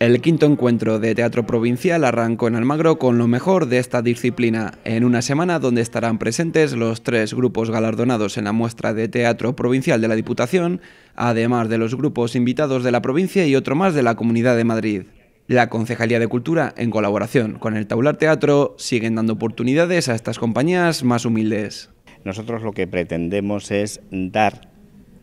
El quinto encuentro de teatro provincial arrancó en Almagro con lo mejor de esta disciplina, en una semana donde estarán presentes los tres grupos galardonados en la muestra de teatro provincial de la Diputación, además de los grupos invitados de la provincia y otro más de la Comunidad de Madrid. La Concejalía de Cultura, en colaboración con el Taular Teatro, siguen dando oportunidades a estas compañías más humildes. Nosotros lo que pretendemos es dar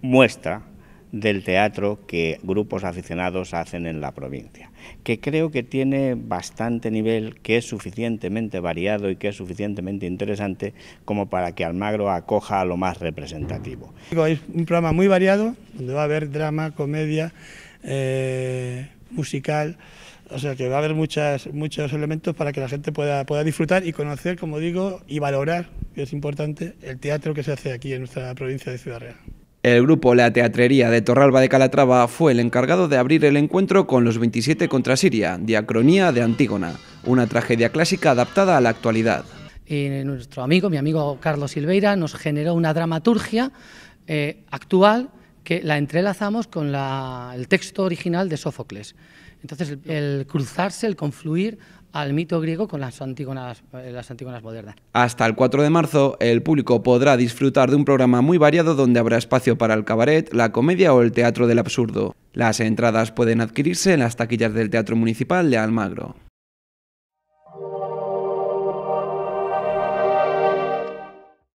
muestra del teatro que grupos aficionados hacen en la provincia, que creo que tiene bastante nivel, que es suficientemente variado y que es suficientemente interesante como para que Almagro acoja a lo más representativo. Es un programa muy variado, donde va a haber drama, comedia, eh, musical, o sea que va a haber muchas, muchos elementos para que la gente pueda, pueda disfrutar y conocer, como digo, y valorar, que es importante, el teatro que se hace aquí en nuestra provincia de Ciudad Real. El grupo La Teatrería de Torralba de Calatrava fue el encargado de abrir el encuentro con los 27 contra Siria, Diacronía de Antígona, una tragedia clásica adaptada a la actualidad. Y nuestro amigo, mi amigo Carlos Silveira, nos generó una dramaturgia eh, actual que la entrelazamos con el texto original de Sófocles. Entonces, el, cruzarse, el confluir al mito griego con las eh, las antígonas modernas. Hasta el 4 de marzo, el público podrá disfrutar de un programa muy variado donde habrá espacio para el cabaret, la comedia o el teatro del absurdo. Las entradas pueden adquirirse en las taquillas del Teatro Municipal de Almagro.